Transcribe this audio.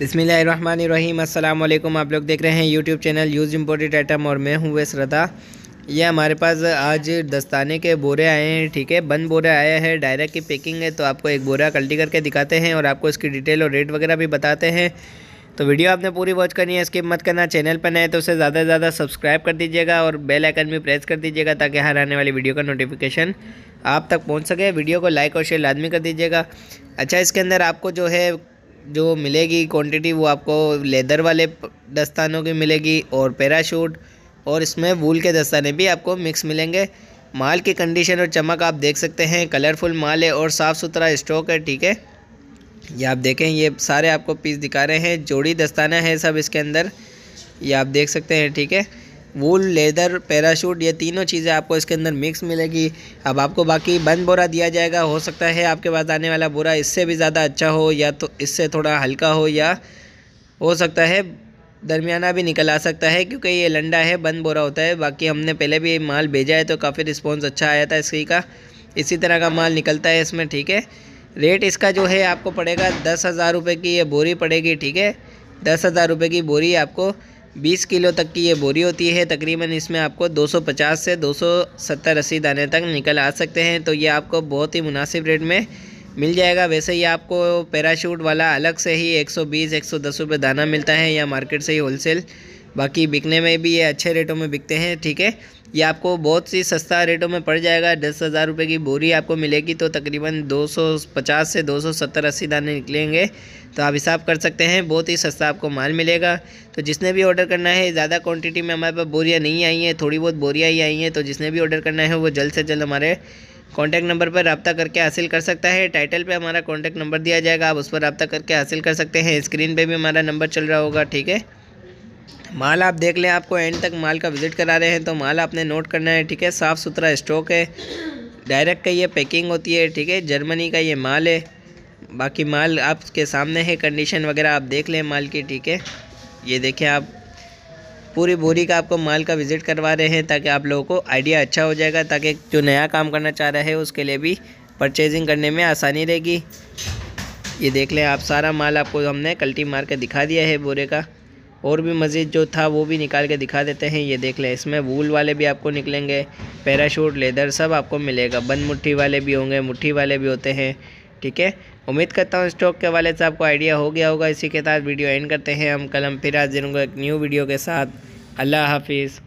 बसमीम अल्लाम आप लोग देख रहे हैं YouTube channel use imported item और मैं हूँ वैस रदा ये हमारे पास आज दस्ताने के बोरे आए हैं ठीक है बंद बोरे आए हैं डायरेक्ट की पैकिंग है तो आपको एक बोरा कल्टी करके दिखाते हैं और आपको इसकी डिटेल और रेट वगैरह भी बताते हैं तो वीडियो आपने पूरी वॉच करनी है स्किप मत करना चैनल पर नए तो उसे ज़्यादा से ज़्यादा सब्सक्राइब कर दीजिएगा और बेल आइकन भी प्रेस कर दीजिएगा ताकि हर आने वाली वीडियो का नोटिफिकेशन आप तक पहुंच सके वीडियो को लाइक और शेयर लाजमी कर दीजिएगा अच्छा इसके अंदर आपको जो है जो मिलेगी क्वांटिटी वो आपको लेदर वाले दस्तानों की मिलेगी और पैराशूट और इसमें वूल के दस्ताने भी आपको मिक्स मिलेंगे माल की कंडीशन और चमक आप देख सकते हैं कलरफुल माल है और साफ़ सुथरा स्टॉक है ठीक है ये आप देखें ये सारे आपको पीस दिखा रहे हैं जोड़ी दस्ताना है सब इसके अंदर ये आप देख सकते हैं ठीक है वूल लेदर पैराशूट ये तीनों चीज़ें आपको इसके अंदर मिक्स मिलेगी अब आपको बाकी बंद बोरा दिया जाएगा हो सकता है आपके पास आने वाला बोरा इससे भी ज़्यादा अच्छा हो या तो इससे थोड़ा हल्का हो या हो सकता है दरमियाना भी निकल आ सकता है क्योंकि ये लंडा है बंद बोरा होता है बाकी हमने पहले भी माल भेजा है तो काफ़ी रिस्पॉन्स अच्छा आया था इसी का इसी तरह का माल निकलता है इसमें ठीक है रेट इसका जो है आपको पड़ेगा दस हज़ार रुपये की ये बोरी पड़ेगी ठीक है दस हज़ार रुपये की बोरी आपको 20 किलो तक की ये बोरी होती है तकरीबन इसमें आपको 250 से 270 अस्सी दाने तक निकल आ सकते हैं तो ये आपको बहुत ही मुनासिब रेट में मिल जाएगा वैसे ही आपको पैराशूट वाला अलग से ही 120 110 रुपए दाना मिलता है या मार्केट से ही होलसेल बाकी बिकने में भी ये अच्छे रेटों में बिकते हैं ठीक है ये आपको बहुत सी सस्ता रेटों में पड़ जाएगा दस हज़ार रुपये की बोरी आपको मिलेगी तो तकरीबन दो सौ पचास से दो सौ सत्तर अस्सी दाने निकलेंगे तो आप हिसाब कर सकते हैं बहुत ही सस्ता आपको माल मिलेगा तो जिसने भी ऑर्डर करना है ज़्यादा क्वांटिटी में हमारे पास बोरियाँ नहीं आई हैं थोड़ी बहुत बोरियाँ ही आई हैं तो जिसने भी ऑर्डर करना है वो जल्द से जल्द हमारे कॉन्टैक्ट नंबर पर रबता करके हासिल कर सकता है टाइटल पर हमारा कॉन्टैक्ट नंबर दिया जाएगा आप उस पर रबता करके हासिल कर सकते हैं स्क्रीन पर भी हमारा नंबर चल रहा होगा ठीक है माल आप देख लें आपको एंड तक माल का विज़िट करा रहे हैं तो माल आपने नोट करना है ठीक है साफ़ सुथरा स्टॉक है डायरेक्ट का ये पैकिंग होती है ठीक है जर्मनी का ये माल है बाकी माल आपके सामने है कंडीशन वगैरह आप देख लें माल की ठीक है ये देखें आप पूरी बोरी का आपको माल का विज़िट करवा रहे हैं ताकि आप लोगों को आइडिया अच्छा हो जाएगा ताकि जो नया काम करना चाह रहा है उसके लिए भी परचेजिंग करने में आसानी रहेगी ये देख लें आप सारा माल आपको हमने कल्टी मार के दिखा दिया है बोरे का और भी मज़ीद जो था वो भी निकाल के दिखा देते हैं ये देख लें इसमें वूल वाले भी आपको निकलेंगे पैराशूट लेदर सब आपको मिलेगा बंद मुट्ठी वाले भी होंगे मुट्ठी वाले भी होते हैं ठीक है उम्मीद करता हूँ स्टॉक के वाले से आपको आइडिया हो गया होगा इसी के साथ वीडियो एंड करते हैं हम कलम फिर हाजिर को एक न्यू वीडियो के साथ अल्लाह हाफिज़